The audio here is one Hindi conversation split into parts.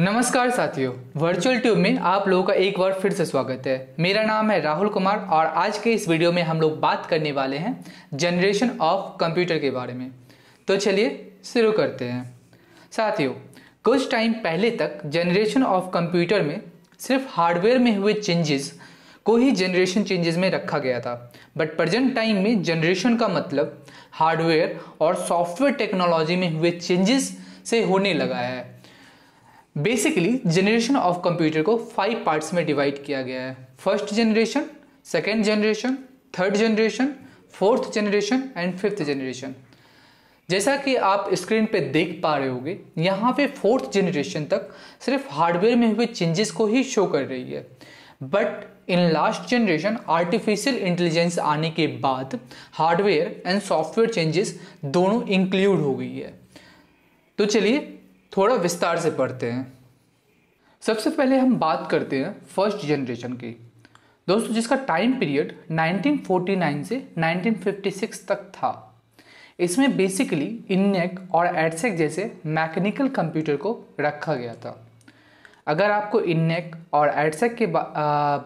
नमस्कार साथियों वर्चुअल ट्यूब में आप लोगों का एक बार फिर से स्वागत है मेरा नाम है राहुल कुमार और आज के इस वीडियो में हम लोग बात करने वाले हैं जनरेशन ऑफ कंप्यूटर के बारे में तो चलिए शुरू करते हैं साथियों कुछ टाइम पहले तक जनरेशन ऑफ कंप्यूटर में सिर्फ हार्डवेयर में हुए चेंजेस को ही जनरेशन चेंजेस में रखा गया था बट प्रजेंट टाइम में जनरेशन का मतलब हार्डवेयर और सॉफ्टवेयर टेक्नोलॉजी में हुए चेंजेस से होने लगा है बेसिकली जनरेशन ऑफ कंप्यूटर को फाइव पार्ट्स में डिवाइड किया गया है first generation second generation third generation fourth generation and fifth generation जैसा कि आप स्क्रीन पे देख पा रहे होंगे यहाँ पे फोर्थ जनरेशन तक सिर्फ हार्डवेयर में हुए चेंजेस को ही शो कर रही है but in last generation artificial intelligence आने के बाद हार्डवेयर एंड सॉफ्टवेयर चेंजेस दोनों इंक्लूड हो गई है तो चलिए थोड़ा विस्तार से पढ़ते हैं सबसे पहले हम बात करते हैं फर्स्ट जनरेशन की दोस्तों जिसका टाइम पीरियड 1949 से 1956 तक था इसमें बेसिकली इननेक और एडसेक जैसे मैकेनिकल कंप्यूटर को रखा गया था अगर आपको इननेक और एडसेक के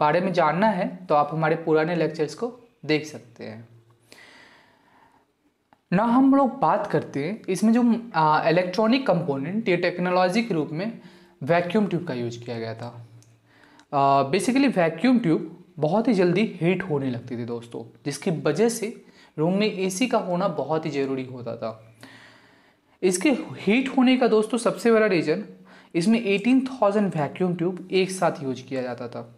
बारे में जानना है तो आप हमारे पुराने लेक्चर्स को देख सकते हैं ना हम लोग बात करते हैं इसमें जो इलेक्ट्रॉनिक कंपोनेंट या टेक्नोलॉजी के रूप में वैक्यूम ट्यूब का यूज किया गया था बेसिकली वैक्यूम ट्यूब बहुत ही जल्दी हीट होने लगती थी दोस्तों जिसकी वजह से रूम में एसी का होना बहुत ही ज़रूरी होता था इसके हीट होने का दोस्तों सबसे बड़ा रीज़न इसमें एटीन थाउजेंड वैक्यूम ट्यूब एक साथ यूज किया जाता था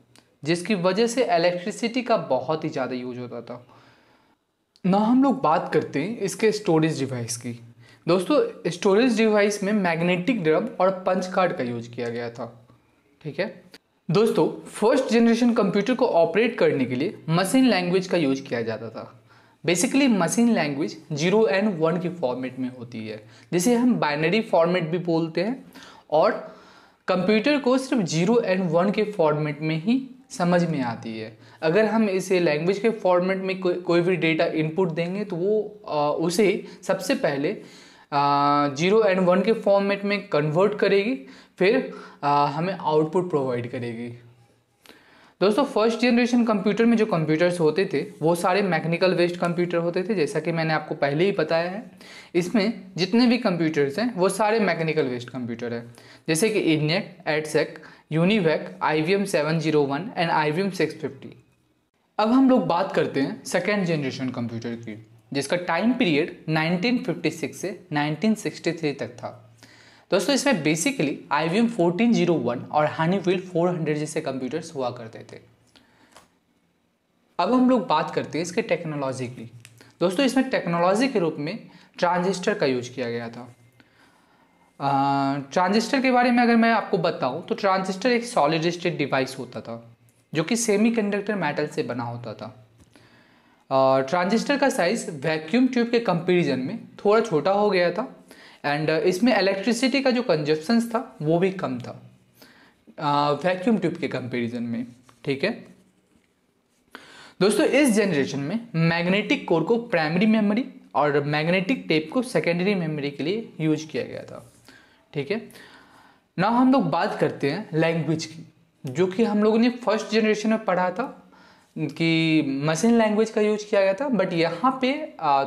जिसकी वजह से इलेक्ट्रिसिटी का बहुत ही ज़्यादा यूज होता था ना हम लोग बात करते हैं इसके स्टोरेज डिवाइस की दोस्तों स्टोरेज डिवाइस में मैग्नेटिक ड्रम और पंच कार्ड का यूज किया गया था ठीक है दोस्तों फर्स्ट जनरेशन कंप्यूटर को ऑपरेट करने के लिए मशीन लैंग्वेज का यूज किया जाता था basically machine language zero and one के फॉर्मेट में होती है जिसे हम बाइनरी फॉर्मेट भी बोलते हैं और कंप्यूटर को सिर्फ जीरो एंड वन के फॉर्मेट में ही समझ में आती है अगर हम इसे लैंग्वेज के फॉर्मेट में को, कोई भी डेटा इनपुट देंगे तो वो आ, उसे सबसे पहले जीरो एंड वन के फॉर्मेट में कन्वर्ट करेगी फिर आ, हमें आउटपुट प्रोवाइड करेगी दोस्तों फर्स्ट जनरेशन कंप्यूटर में जो कंप्यूटर्स होते थे वो सारे मैकेनिकल वेस्ट कंप्यूटर होते थे जैसा कि मैंने आपको पहले ही बताया है इसमें जितने भी कंप्यूटर्स हैं वो सारे मैकेनिकल वेस्ट कंप्यूटर हैं जैसे कि ENIAC EDSAC UNIVAC I B M seven zero one and I B M six fifty अब हम लोग बात करते हैं सेकेंड जनरेशन कंप्यूटर की जिसका टाइम पीरियड 1956 से 1963 तक था दोस्तों इसमें basically I B M fourteen zero one और हानीवील फोर हंड्रेड जैसे कंप्यूटर्स हुआ करते थे अब हम लोग बात करते हैं इसके टेक्नोलॉजी की दोस्तों इसमें टेक्नोलॉजी के रूप में ट्रांजिस्टर का यूज किया गया था ट्रांजिस्टर के बारे में अगर मैं आपको बताऊं तो ट्रांजिस्टर एक सॉलिड स्टेट डिवाइस होता था जो कि सेमीकंडक्टर मेटल से बना होता था ट्रांजिस्टर का साइज़ वैक्यूम ट्यूब के कंपेरिजन में थोड़ा छोटा हो गया था एंड इसमें इलेक्ट्रिसिटी का जो कंजप्शन था वो भी कम था वैक्यूम ट्यूब के कंपेरिजन में ठीक है दोस्तों इस जनरेशन में मैग्नेटिक कोर को प्राइमरी मेमोरी और मैग्नेटिक टेप को सेकेंडरी मेमोरी के लिए यूज किया गया था ठीक है ना हम लोग बात करते हैं लैंग्वेज की जो कि हम लोगों ने फर्स्ट जनरेशन में पढ़ा था कि मशीन लैंग्वेज का यूज किया गया था बट यहाँ पे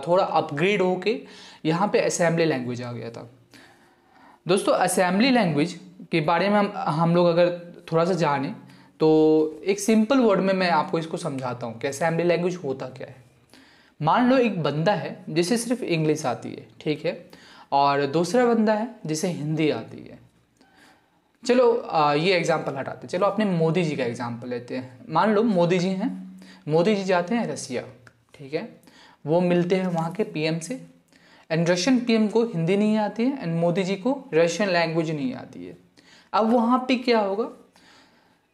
थोड़ा अपग्रेड होके यहाँ पे असेंबली लैंग्वेज आ गया था दोस्तों असेंबली लैंग्वेज के बारे में हम हम लोग अगर थोड़ा सा जाने तो एक सिंपल वर्ड में मैं आपको इसको समझाता हूँ कि असेंबली लैंग्वेज होता क्या है मान लो एक बंदा है जिसे सिर्फ इंग्लिश आती है ठीक है और दूसरा बंदा है जिसे हिंदी आती है चलो आ, ये एग्ज़ाम्पल हटाते चलो अपने मोदी जी का एग्ज़ाम्पल लेते हैं मान लो मोदी जी हैं मोदी जी जाते हैं रसिया ठीक है वो मिलते हैं वहाँ के पीएम से एंड रशियन पीएम को हिंदी नहीं आती है एंड मोदी जी को रशियन लैंग्वेज नहीं आती है अब वहाँ पे क्या होगा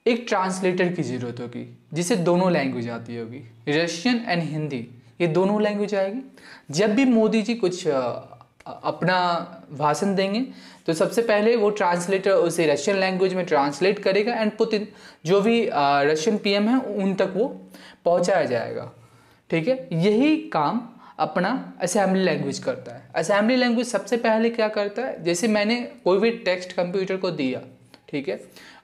एक ट्रांसलेटर की ज़रूरत होगी जिसे दोनों लैंग्वेज आती होगी रशियन एंड हिंदी ये दोनों लैंग्वेज आएगी जब भी मोदी जी कुछ अपना भाषण देंगे तो सबसे पहले वो ट्रांसलेटर उसे रशियन लैंग्वेज में ट्रांसलेट करेगा एंड पुतिन जो भी रशियन पीएम है उन तक वो पहुंचाया जाएगा ठीक है यही काम अपना असेंबली लैंग्वेज करता है असेंबली लैंग्वेज सबसे पहले क्या करता है जैसे मैंने कोई भी टेक्स्ट कंप्यूटर को दिया ठीक है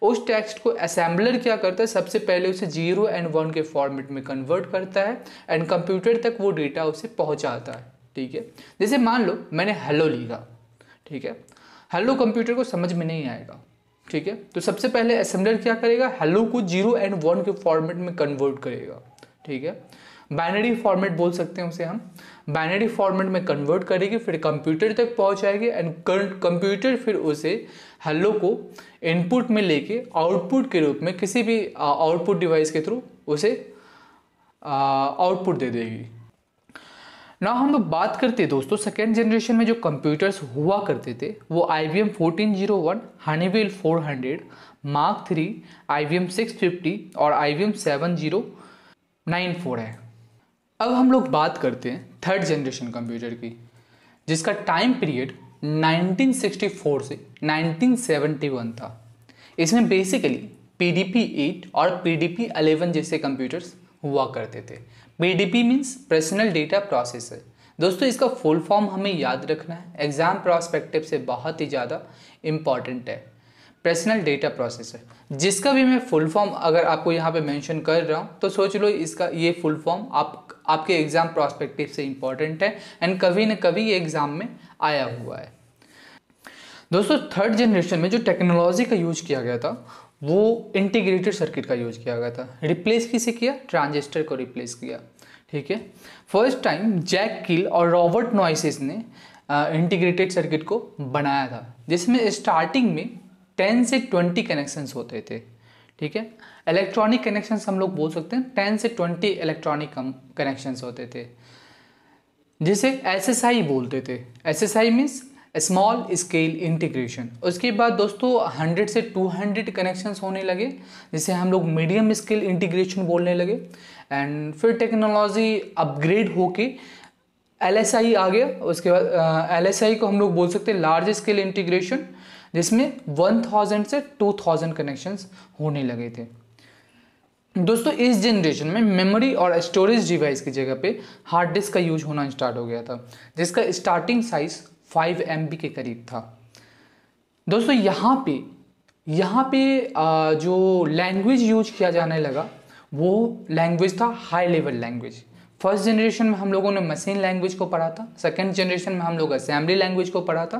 उस टेक्स्ट को असेंबलर क्या करता है सबसे पहले उसे जीरो एंड वन के फॉर्मेट में कन्वर्ट करता है एंड कंप्यूटर तक वो डेटा उसे पहुंचाता है ठीक है जैसे मान लो मैंने हेलो लिखा ठीक है हेलो कंप्यूटर को समझ में नहीं आएगा ठीक है तो सबसे पहले असेंबलर क्या करेगा हेलो को जीरो एंड वन के फॉर्मेट में कन्वर्ट करेगा ठीक है बाइनरी फॉर्मेट बोल सकते हैं उसे हम बाइनरी फॉर्मेट में कन्वर्ट करेगी फिर कंप्यूटर तक पहुंच जाएगी एंड कंप्यूटर फिर उसे हेलो को इनपुट में लेके आउटपुट के रूप में किसी भी आउटपुट डिवाइस के थ्रू उसे आउटपुट दे देगी ना हम लोग बात करते दोस्तों सेकेंड जनरेशन में जो कंप्यूटर्स हुआ करते थे वो I B M fourteen zero one Honeywell four hundred Mark three I B M six fifty और I B M seven zero nine four है अब हम लोग बात करते हैं थर्ड जनरेशन कंप्यूटर की जिसका टाइम पीरियड 1964 से 1971 था इसमें basically P D P eight और पी डी पी अलेवन जैसे कंप्यूटर्स हुआ करते थे D P means personal data processor दोस्तों इसका फुल फॉर्म हमें याद रखना है एग्ज़ाम प्रोस्पेक्टिव से बहुत ही ज़्यादा इम्पॉर्टेंट है पर्सनल डेटा प्रोसेसर जिसका भी मैं फुल फॉर्म अगर आपको यहाँ पे मेंशन कर रहा हूँ तो सोच लो इसका ये फुल फॉर्म आप आपके एग्ज़ाम प्रोस्पेक्टिव से इम्पॉर्टेंट है एंड कभी ना कभी ये एग्ज़ाम में आया हुआ है दोस्तों थर्ड जनरेशन में जो टेक्नोलॉजी का यूज किया गया था वो इंटीग्रेटेड सर्किट का यूज किया गया था रिप्लेस किसे किया ट्रांजिस्टर को रिप्लेस किया ठीक है फर्स्ट टाइम जैक किल और रॉबर्ट नॉइसिस ने इंटीग्रेटेड सर्किट को बनाया था जिसमें स्टार्टिंग में टेन से ट्वेंटी कनेक्शंस होते थे ठीक है इलेक्ट्रॉनिक कनेक्शंस हम लोग बोल सकते हैं टेन से ट्वेंटी इलेक्ट्रॉनिक कनेक्शंस होते थे जिसे एस बोलते थे S S I means small scale integration उसके बाद दोस्तों 100 से 200 कनेक्शन होने लगे जिसे हम लोग मीडियम स्केल इंटीग्रेशन बोलने लगे एंड फिर टेक्नोलॉजी अपग्रेड होके एल एस आई आ गया उसके बाद एल एस आई को हम लोग बोल सकते हैं लार्ज स्केल इंटीग्रेशन जिसमें 1000 से 2000 कनेक्शंस होने लगे थे दोस्तों इस जनरेशन में मेमोरी और स्टोरेज डिवाइस की जगह पे हार्ड डिस्क का यूज होना स्टार्ट हो गया था जिसका स्टार्टिंग साइज फाइव एम के करीब था दोस्तों यहाँ पे यहाँ पे जो लैंग्वेज यूज किया जाने लगा वो लैंग्वेज था high level language first generation में हम लोगों ने मशीन लैंग्वेज को पढ़ा था सेकेंड जनरेशन में हम लोग असेंबली लैंग्वेज को पढ़ा था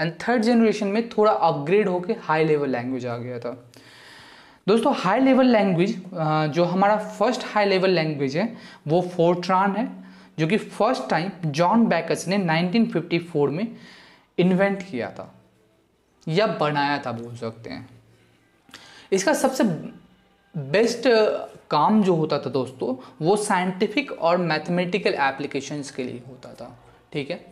एंड थर्ड जनरेशन में थोड़ा अपग्रेड होकर हाई लेवल लैंग्वेज आ गया था दोस्तों हाई लेवल लैंग्वेज जो हमारा फर्स्ट हाई लेवल लैंग्वेज है वो फोर्ट्रान है जो कि फर्स्ट टाइम जॉन बैकस ने 1954 में इन्वेंट किया था या बनाया था बोल सकते हैं इसका सबसे बेस्ट काम जो होता था दोस्तों वो साइंटिफिक और मैथमेटिकल एप्लीकेशंस के लिए होता था ठीक है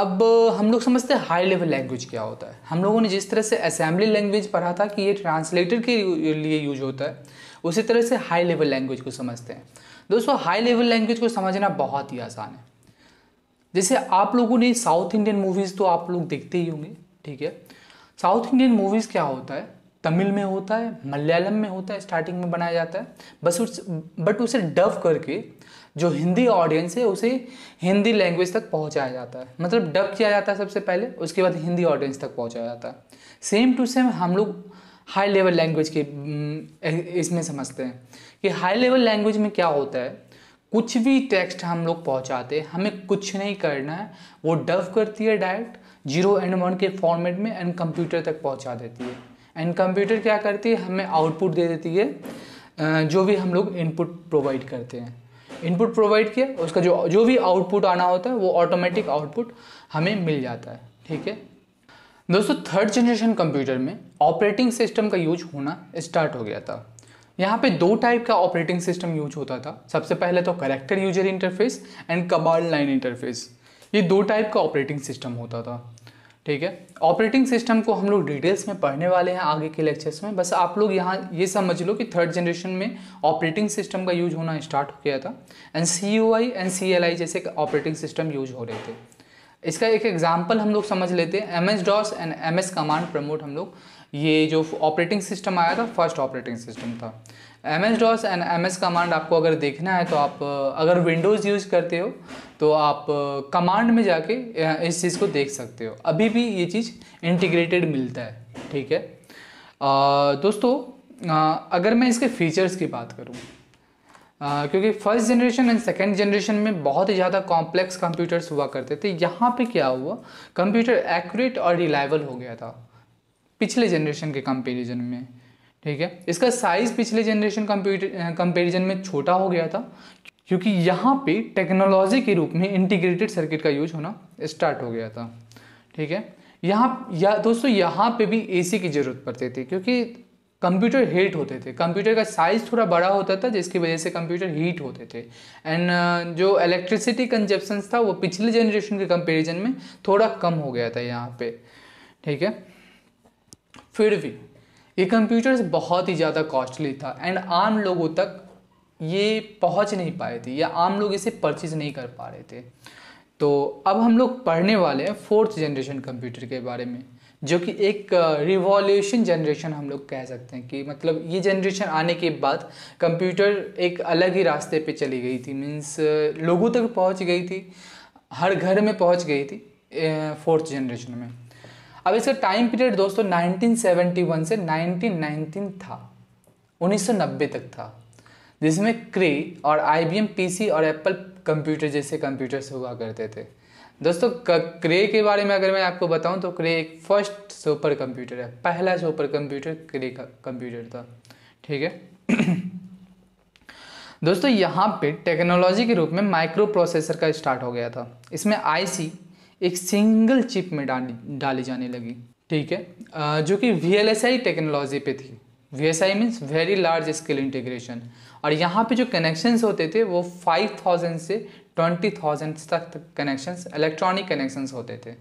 अब हम लोग समझते हैं हाई लेवल लैंग्वेज क्या होता है हम लोगों ने जिस तरह से असेंबली लैंग्वेज पढ़ा था कि ये ट्रांसलेटर के लिए यूज होता है उसी तरह से हाई लेवल लैंग्वेज को समझते हैं दोस्तों हाई लेवल लैंग्वेज को समझना बहुत ही आसान है जैसे आप लोगों ने साउथ इंडियन मूवीज़ तो आप लोग देखते ही होंगे ठीक है साउथ इंडियन मूवीज़ क्या होता है तमिल में होता है मलयालम में होता है स्टार्टिंग में बनाया जाता है बस उस बट उसे डब करके जो हिंदी ऑडियंस है उसे हिंदी लैंग्वेज तक पहुंचाया जाता है मतलब डब किया जाता है सबसे पहले उसके बाद हिंदी ऑडियंस तक पहुंचाया जाता है सेम टू सेम हम लोग हाई लेवल लैंग्वेज के हम्म, इसमें समझते हैं कि हाई लेवल लैंग्वेज में क्या होता है कुछ भी टेक्स्ट हम लोग पहुंचाते हैं हमें कुछ नहीं करना है वो डव करती है डायरेक्ट जीरो एंड वन के फॉर्मेट में एंड कंप्यूटर तक पहुंचा देती है एंड कंप्यूटर क्या करती है हमें आउटपुट दे देती है जो भी हम लोग इनपुट प्रोवाइड करते हैं इनपुट प्रोवाइड किया उसका जो जो भी आउटपुट आना होता है वो ऑटोमेटिक आउटपुट हमें मिल जाता है ठीक है दोस्तों थर्ड जनरेशन कंप्यूटर में ऑपरेटिंग सिस्टम का यूज होना स्टार्ट हो गया था यहाँ पे दो टाइप का ऑपरेटिंग सिस्टम यूज होता था सबसे पहले तो करेक्टर यूजर इंटरफेस एंड कबाल लाइन इंटरफेस ये दो टाइप का ऑपरेटिंग सिस्टम होता था ठीक है ऑपरेटिंग सिस्टम को हम लोग डिटेल्स में पढ़ने वाले हैं आगे के लेक्चर्स में बस आप लोग यहाँ ये समझ लो कि थर्ड जनरेशन में ऑपरेटिंग सिस्टम का यूज होना स्टार्ट हो गया था and C U I and C L I जैसे ऑपरेटिंग सिस्टम यूज हो रहे थे इसका एक एग्जाम्पल हम लोग समझ लेते हैं M S DOS and M S command prompt हम लोग ये जो ऑपरेटिंग सिस्टम आया था फर्स्ट ऑपरेटिंग सिस्टम था M S DOS and M S command आपको अगर देखना है तो आप अगर विंडोज़ यूज करते हो तो आप कमांड में जाके इस चीज़ को देख सकते हो अभी भी ये चीज़ इंटीग्रेटेड मिलता है ठीक है आ, दोस्तों आ, अगर मैं इसके फीचर्स की बात करूँ Uh, क्योंकि first generation and second generation में बहुत ही ज़्यादा कॉम्प्लेक्स कंप्यूटर्स हुआ करते थे यहाँ पे क्या हुआ कंप्यूटर एक्यूरेट और रिलायबल हो गया था पिछले जनरेशन के कंपेरिजन में ठीक है इसका साइज़ पिछले जनरेशन कंपेरिजन में छोटा हो गया था क्योंकि यहाँ पे टेक्नोलॉजी के रूप में इंटीग्रेटेड सर्किट का यूज होना स्टार्ट हो गया था ठीक है यहाँ या दोस्तों यहाँ पे भी एसी की ज़रूरत पड़ती थी क्योंकि कंप्यूटर हीट होते थे कंप्यूटर का साइज थोड़ा बड़ा होता था जिसकी वजह से कंप्यूटर हीट होते थे एंड जो इलेक्ट्रिसिटी कंजप्शन था वो पिछले जनरेशन के कंपेरिजन में थोड़ा कम हो गया था यहाँ पे ठीक है फिर भी ये कंप्यूटर्स बहुत ही ज़्यादा कॉस्टली था एंड आम लोगों तक ये पहुंच नहीं पाए थे या आम लोग इसे परचेज नहीं कर पा रहे थे तो अब हम लोग पढ़ने वाले हैं फोर्थ जनरेशन कंप्यूटर के बारे में जो कि एक रिवॉल्यूशन जनरेशन हम लोग कह सकते हैं कि मतलब ये जनरेशन आने के बाद कंप्यूटर एक अलग ही रास्ते पे चली गई थी मीन्स लोगों तक पहुंच गई थी हर घर में पहुंच गई थी फोर्थ जनरेशन में अब इसका टाइम पीरियड दोस्तों 1971 से 1919 था 1990 तक था जिसमें क्रे और आईबीएम पीसी और एप्पल कंप्यूटर जैसे कंप्यूटर्स हुआ करते थे दोस्तों क्रे के बारे में अगर मैं आपको बताऊं तो क्रे एक फर्स्ट सुपर कंप्यूटर है पहला सुपर कंप्यूटर क्रे का कंप्यूटर था ठीक है दोस्तों यहाँ पे टेक्नोलॉजी के रूप में माइक्रो प्रोसेसर का स्टार्ट हो गया था इसमें आईसी एक सिंगल चिप में डाली डाली जाने लगी ठीक है जो कि वी टेक्नोलॉजी पे थी V S I means very large scale integration और यहाँ पे जो कनेक्शंस होते थे वो 5000 से 20000 तक कनेक्शंस इलेक्ट्रॉनिक कनेक्शंस होते थे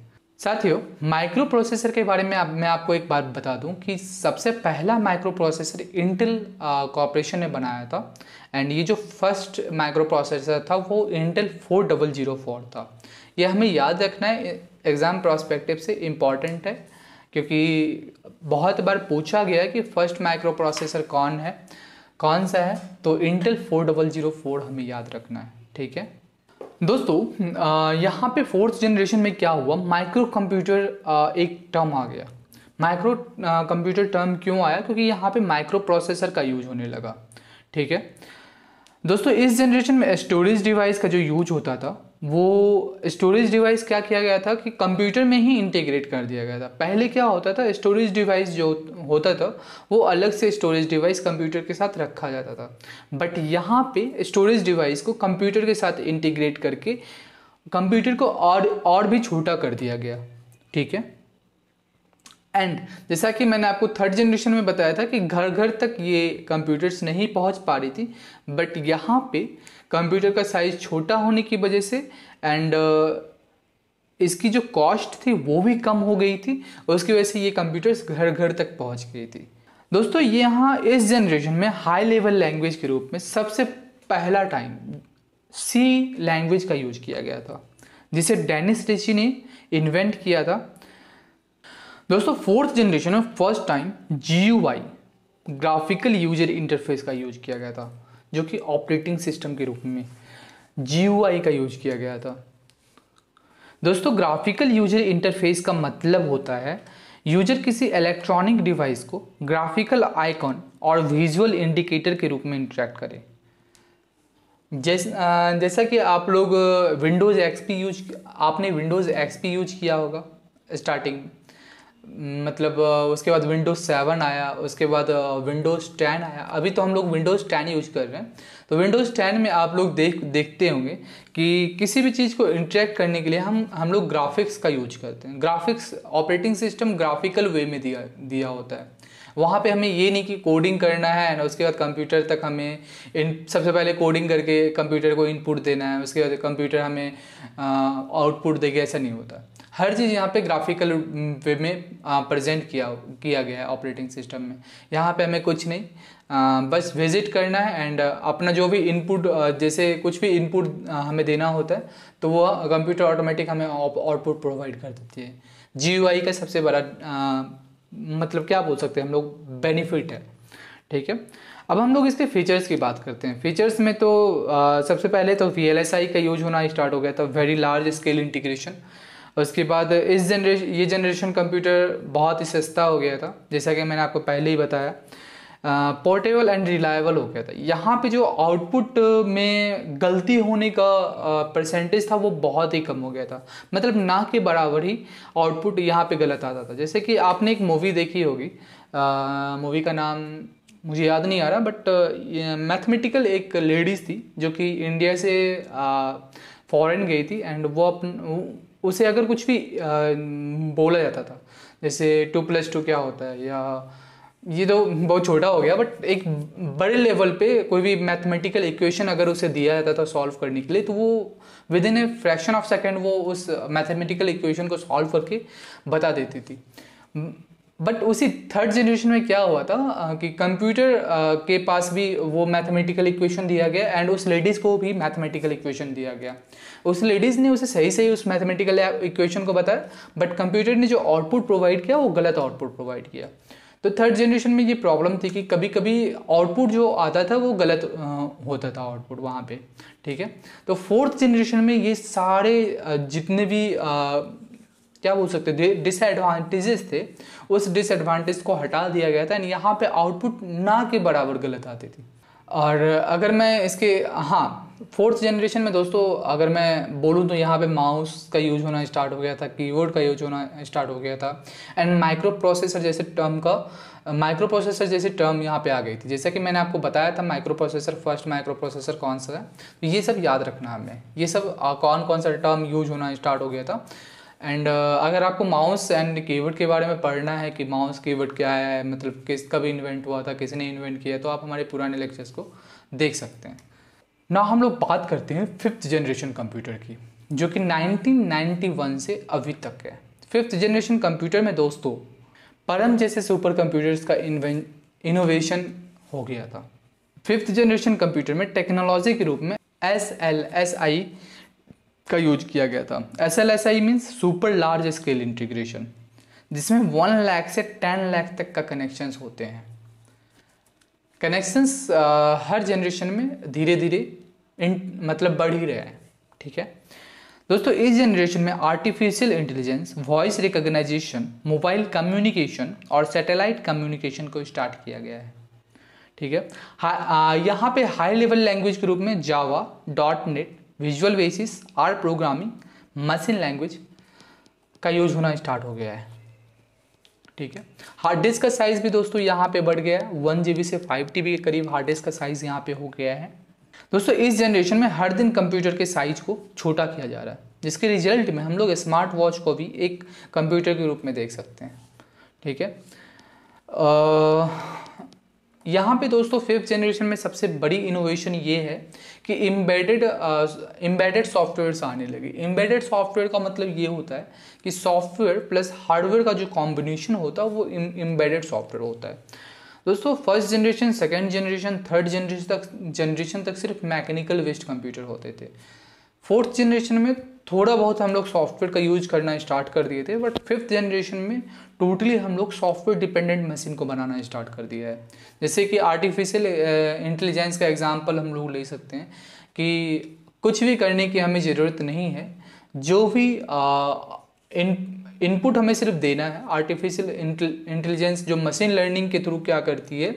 साथियों माइक्रो प्रोसेसर के बारे में आप, मैं आपको एक बात बता दूं कि सबसे पहला माइक्रो प्रोसेसर इंटेल कॉरपोरेशन ने बनाया था एंड ये जो फर्स्ट माइक्रो प्रोसेसर था वो Intel four double zero four था यह हमें याद रखना है एग्ज़ाम प्रॉस्पेक्टिव से इम्पॉर्टेंट है क्योंकि बहुत बार पूछा गया है कि फर्स्ट माइक्रो प्रोसेसर कौन है कौन सा है तो Intel four double zero four हमें याद रखना है ठीक है दोस्तों यहाँ पे फोर्थ जनरेशन में क्या हुआ माइक्रो कंप्यूटर एक टर्म आ गया माइक्रो कंप्यूटर टर्म क्यों आया क्योंकि यहाँ पे माइक्रो प्रोसेसर का यूज होने लगा ठीक है दोस्तों इस जनरेशन में स्टोरेज डिवाइस का जो यूज होता था वो स्टोरेज डिवाइस क्या किया गया था कि कंप्यूटर में ही इंटीग्रेट कर दिया गया था पहले क्या होता था स्टोरेज डिवाइस जो होता था वो अलग से स्टोरेज डिवाइस कंप्यूटर के साथ रखा जाता था बट यहाँ पे स्टोरेज डिवाइस को कंप्यूटर के साथ इंटीग्रेट करके कंप्यूटर को और और भी छोटा कर दिया गया ठीक है एंड जैसा कि मैंने आपको थर्ड जनरेशन में बताया था कि घर घर तक ये कंप्यूटर्स नहीं पहुंच पा रही थी बट यहाँ पे कंप्यूटर का साइज़ छोटा होने की वजह से एंड uh, इसकी जो कॉस्ट थी वो भी कम हो गई थी और उसकी वजह से ये कंप्यूटर्स घर घर तक पहुँच गई थी दोस्तों ये यहाँ इस जनरेशन में हाई लेवल लैंग्वेज के रूप में सबसे पहला टाइम सी लैंग्वेज का यूज किया गया था जिसे डेनिस रिची ने इन्वेंट किया था दोस्तों फोर्थ जनरेशन में फर्स्ट टाइम जी ग्राफिकल यूजर इंटरफेस का यूज किया गया था जो कि ऑपरेटिंग सिस्टम के रूप में जी का यूज किया गया था दोस्तों ग्राफिकल यूजर इंटरफेस का मतलब होता है यूजर किसी इलेक्ट्रॉनिक डिवाइस को ग्राफिकल आइकॉन और विजुअल इंडिकेटर के रूप में इंटरेक्ट करे जैस जैसा कि आप लोग विंडोज़ एक्सपी यूज आपने विंडोज़ एक्सपी यूज किया होगा स्टार्टिंग में मतलब उसके बाद विंडोज़ सेवन आया उसके बाद विंडोज़ टेन आया अभी तो हम लोग विंडोज़ टेन यूज कर रहे हैं तो विंडोज़ टेन में आप लोग देख देखते होंगे कि किसी भी चीज़ को इंटरेक्ट करने के लिए हम हम लोग ग्राफिक्स का यूज करते हैं graphics operating system graphical way में दिया दिया होता है वहाँ पे हमें ये नहीं कि कोडिंग करना है ना उसके बाद कंप्यूटर तक हमें इन सबसे पहले कोडिंग करके कंप्यूटर को इनपुट देना है उसके बाद कंप्यूटर हमें आउटपुट देगा ऐसा नहीं होता हर चीज़ यहाँ पे ग्राफिकल वे में प्रेजेंट किया किया गया है ऑपरेटिंग सिस्टम में यहाँ पे हमें कुछ नहीं आ, बस विजिट करना है एंड अपना जो भी इनपुट जैसे कुछ भी इनपुट हमें देना होता है तो वो कंप्यूटर ऑटोमेटिक हमें आउटपुट प्रोवाइड कर देती है जी का सबसे बड़ा मतलब क्या बोल सकते हैं हम लोग बेनिफिट है ठीक है अब हम लोग इसके फीचर्स की बात करते हैं फीचर्स में तो आ, सबसे पहले तो वी का यूज होना स्टार्ट हो गया था वेरी लार्ज स्केल इंटीग्रेशन उसके बाद इस जनरेशन ये जनरेशन कंप्यूटर बहुत ही सस्ता हो गया था जैसा कि मैंने आपको पहले ही बताया पोर्टेबल एंड रिलायबल हो गया था यहाँ पे जो आउटपुट में गलती होने का परसेंटेज था वो बहुत ही कम हो गया था मतलब ना के बराबर ही आउटपुट यहाँ पे गलत आता था जैसे कि आपने एक मूवी देखी होगी मूवी का नाम मुझे याद नहीं आ रहा बट मैथमेटिकल एक लेडीज़ थी जो कि इंडिया से फॉरेन गई थी एंड वो अपन उसे अगर कुछ भी बोला जाता था जैसे टू प्लस टू क्या होता है या ये तो बहुत छोटा हो गया बट एक बड़े लेवल पे कोई भी मैथमेटिकल इक्वेशन अगर उसे दिया जाता था सॉल्व करने के लिए तो वो within a fraction of second वो उस मैथमेटिकल इक्वेशन को सॉल्व करके बता देती थी बट उसी थर्ड जनरेशन में क्या हुआ था कि कंप्यूटर के पास भी वो मैथमेटिकल इक्वेशन दिया गया एंड उस लेडीज़ को भी मैथमेटिकल इक्वेशन दिया गया उस लेडीज़ ने उसे सही सही उस मैथमेटिकल इक्वेशन को बताया बट कंप्यूटर ने जो आउटपुट प्रोवाइड किया वो गलत आउटपुट प्रोवाइड किया तो थर्ड जनरेशन में ये प्रॉब्लम थी कि कभी कभी आउटपुट जो आता था वो गलत होता था आउटपुट वहाँ पे ठीक है तो फोर्थ जनरेशन में ये सारे जितने भी क्या बोल सकते थे डिसएडवांटेजेस थे उस डिसएडवांटेज को हटा दिया गया था एंड यहाँ पे आउटपुट ना के बराबर गलत आती थी और अगर मैं इसके हाँ फोर्थ जनरेशन में दोस्तों अगर मैं बोलूँ तो यहाँ पे माउस का यूज होना स्टार्ट हो गया था कीबोर्ड का यूज होना स्टार्ट हो गया था एंड माइक्रो प्रोसेसर जैसे टर्म का माइक्रो प्रोसेसर जैसे टर्म यहाँ पे आ गई थी जैसा कि मैंने आपको बताया था microprocessor first microprocessor कौन सा है तो ये सब याद रखना हमें ये सब कौन कौन सा टर्म यूज होना स्टार्ट हो गया था एंड uh, अगर आपको माउस एंड कीवर्ड के बारे में पढ़ना है कि माउस कीवर्ड क्या है मतलब किस कब इन्वेंट हुआ था किसने इन्वेंट किया तो आप हमारे पुराने लेक्चर्स को देख सकते हैं ना हम लोग बात करते हैं फिफ्थ जनरेशन कंप्यूटर की जो कि 1991 से अभी तक है फिफ्थ जनरेशन कंप्यूटर में दोस्तों परम जैसे सुपर कंप्यूटर्स का इन्वें इनोवेशन हो गया था फिफ्थ जनरेशन कंप्यूटर में टेक्नोलॉजी के रूप में एस एल एस आई का यूज किया गया था S L S I means super large scale integration जिसमें वन लाख से टेन लाख तक का कनेक्शंस होते हैं कनेक्शंस हर जनरेशन में धीरे धीरे मतलब बढ़ ही रहे हैं ठीक है दोस्तों इस जनरेशन में artificial intelligence voice recognisation mobile communication और सैटेलाइट कम्युनिकेशन को स्टार्ट किया गया है ठीक है यहाँ पे हाई लेवल लैंग्वेज के रूप में Java dot net visual basis or programming machine language का यूज होना स्टार्ट हो गया है ठीक है हार्ड डिस्क का साइज़ भी दोस्तों यहाँ पे बढ़ गया है वन जी से फाइव टी के करीब हार्ड डिस्क का साइज़ यहाँ पे हो गया है दोस्तों इस जनरेशन में हर दिन कंप्यूटर के साइज को छोटा किया जा रहा है जिसके रिजल्ट में हम लोग स्मार्ट वॉच को भी एक कंप्यूटर के रूप में देख सकते हैं ठीक है यहाँ पे दोस्तों फिफ्थ जनरेशन में सबसे बड़ी इनोवेशन ये है कि एम्बेडेड एम्बेडेड सॉफ्टवेयर आने लगे एम्बेडेड सॉफ्टवेयर का मतलब ये होता है कि सॉफ्टवेयर प्लस हार्डवेयर का जो कॉम्बिनेशन होता है वो एम्बेडेड सॉफ्टवेयर होता है दोस्तों first generation second generation third generation तक जनरेशन तक सिर्फ मैकेनिकल वेस्ट कंप्यूटर होते थे फोर्थ जनरेशन में थोड़ा बहुत हम लोग सॉफ्टवेयर का यूज करना स्टार्ट कर दिए थे बट फिफ्थ जनरेशन में टोटली हम लोग सॉफ्टवेयर डिपेंडेंट मशीन को बनाना स्टार्ट कर दिया है जैसे कि आर्टिफिशियल इंटेलिजेंस का एग्जाम्पल हम लोग ले सकते हैं कि कुछ भी करने की हमें ज़रूरत नहीं है जो भी इन इनपुट हमें सिर्फ देना है आर्टिफिशियल इंटेलिजेंस जो मशीन लर्निंग के थ्रू क्या करती है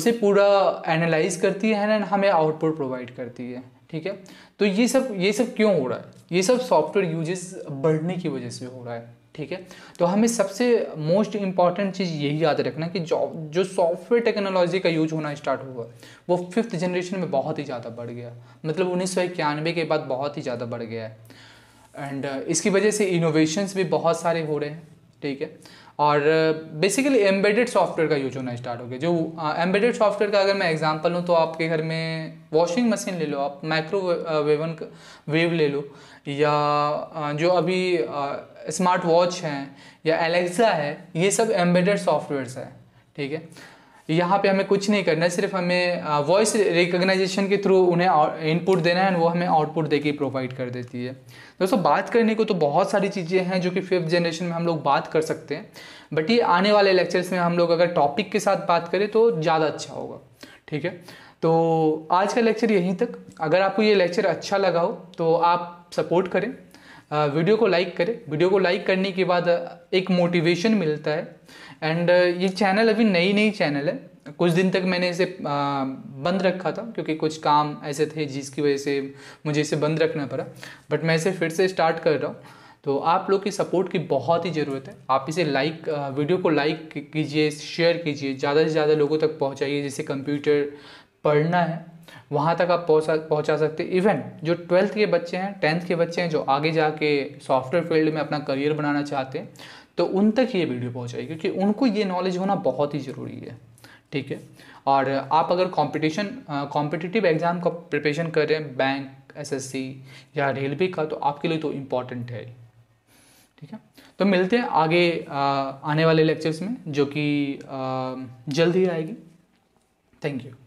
उसे पूरा एनालाइज करती है एंड हमें आउटपुट प्रोवाइड करती है ठीक है तो ये सब ये सब क्यों हो रहा है ये सब सॉफ्टवेयर यूजेस बढ़ने की वजह से हो रहा है ठीक है तो हमें सबसे मोस्ट इंपॉर्टेंट चीज़ यही याद रखना कि जो जो सॉफ्टवेयर टेक्नोलॉजी का यूज होना स्टार्ट हुआ वो फिफ्थ जनरेशन में बहुत ही ज़्यादा बढ़ गया मतलब उन्नीस सौ इक्यानवे के बाद बहुत ही ज़्यादा बढ़ गया है एंड uh, इसकी वजह से इनोवेशंस भी बहुत सारे हो रहे हैं ठीक है और बेसिकली एम्बेडेड सॉफ्टवेयर का यूज होना स्टार्ट हो गया जो एम्बेडेड uh, सॉफ्टवेयर का अगर मैं एग्जांपल लूँ तो आपके घर में वॉशिंग मशीन ले लो आप माइक्रोवेवन uh, वेव ले लो या uh, जो अभी स्मार्ट uh, वॉच हैं या एलेक्सा है ये सब एम्बेडेड सॉफ्टवेयर्स हैं ठीक है यहाँ पे हमें कुछ नहीं करना है सिर्फ हमें वॉइस रिकॉग्नाइजेशन के थ्रू उन्हें इनपुट देना है एंड वो हमें आउटपुट दे के प्रोवाइड कर देती है दोस्तों बात करने को तो बहुत सारी चीज़ें हैं जो कि फिफ्थ जनरेशन में हम लोग बात कर सकते हैं बट ये आने वाले लेक्चर्स में हम लोग अगर टॉपिक के साथ बात करें तो ज़्यादा अच्छा होगा ठीक है तो आज का लेक्चर यहीं तक अगर आपको ये लेक्चर अच्छा लगा हो तो आप सपोर्ट करें वीडियो को लाइक करें वीडियो को लाइक करने के बाद एक मोटिवेशन मिलता है एंड uh, ये चैनल अभी नई नई चैनल है कुछ दिन तक मैंने इसे बंद रखा था क्योंकि कुछ काम ऐसे थे जिसकी वजह से मुझे इसे बंद रखना पड़ा बट मैं इसे फिर से स्टार्ट कर रहा हूँ तो आप लोग की सपोर्ट की बहुत ही ज़रूरत है आप इसे लाइक वीडियो को लाइक कीजिए शेयर कीजिए ज़्यादा से ज़्यादा लोगों तक पहुँचाइए जैसे कंप्यूटर पढ़ना है वहाँ तक आप पहुँचा पहुँचा सकते इवन जो ट्वेल्थ के बच्चे हैं टेंथ के बच्चे हैं जो आगे जाके सॉफ्टवेयर फील्ड में अपना करियर बनाना चाहते हैं तो उन तक ये वीडियो पहुँचाइए क्योंकि उनको ये नॉलेज होना बहुत ही ज़रूरी है ठीक है और आप अगर कॉम्पिटिशन कॉम्पिटिटिव एग्ज़ाम का प्रिपरेशन कर रहे हैं बैंक एस या रेलवे का तो आपके लिए तो इम्पॉर्टेंट है ठीक है तो मिलते हैं आगे आ, आने वाले लेक्चर्स में जो कि जल्द ही आएगी थैंक यू